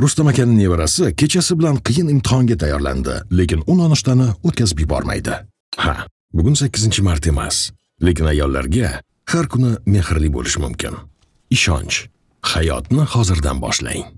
rustam akaning nevarasi kechasi bilan qiyin imtihonga tayyorlandi lekin u nonushtani o'tkazib yubormaydi ha bugun 8 mart emas lekin ayollarga har kuni mehrli bo'lish mumkin ishonch hayotni hozirdan boshlang